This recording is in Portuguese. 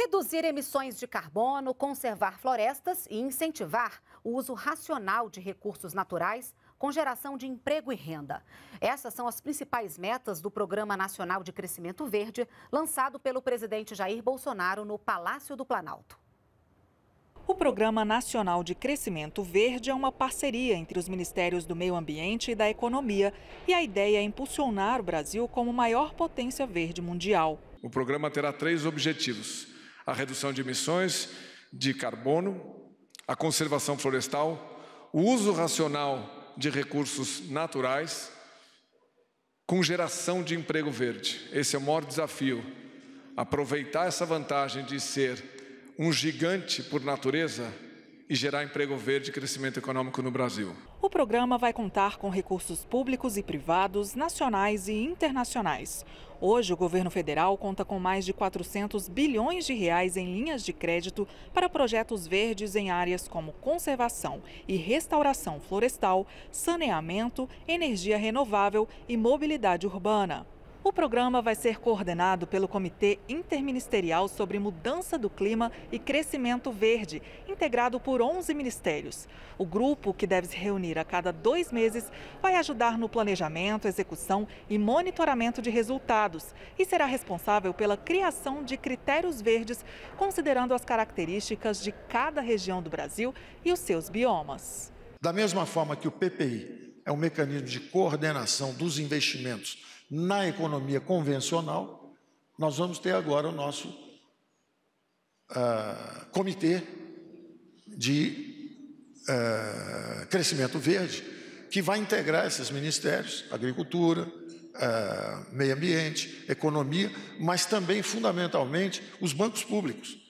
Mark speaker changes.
Speaker 1: Reduzir emissões de carbono, conservar florestas e incentivar o uso racional de recursos naturais com geração de emprego e renda. Essas são as principais metas do Programa Nacional de Crescimento Verde, lançado pelo presidente Jair Bolsonaro no Palácio do Planalto.
Speaker 2: O Programa Nacional de Crescimento Verde é uma parceria entre os Ministérios do Meio Ambiente e da Economia e a ideia é impulsionar o Brasil como maior potência verde mundial.
Speaker 3: O programa terá três objetivos a redução de emissões de carbono, a conservação florestal, o uso racional de recursos naturais, com geração de emprego verde. Esse é o maior desafio. Aproveitar essa vantagem de ser um gigante por natureza e gerar emprego verde e crescimento econômico no Brasil.
Speaker 2: O programa vai contar com recursos públicos e privados, nacionais e internacionais. Hoje, o governo federal conta com mais de 400 bilhões de reais em linhas de crédito para projetos verdes em áreas como conservação e restauração florestal, saneamento, energia renovável e mobilidade urbana. O programa vai ser coordenado pelo Comitê Interministerial sobre Mudança do Clima e Crescimento Verde, integrado por 11 ministérios. O grupo, que deve se reunir a cada dois meses, vai ajudar no planejamento, execução e monitoramento de resultados e será responsável pela criação de critérios verdes, considerando as características de cada região do Brasil e os seus biomas.
Speaker 4: Da mesma forma que o PPI é um mecanismo de coordenação dos investimentos na economia convencional, nós vamos ter agora o nosso ah, comitê de ah, crescimento verde, que vai integrar esses ministérios, agricultura, ah, meio ambiente, economia, mas também, fundamentalmente, os bancos públicos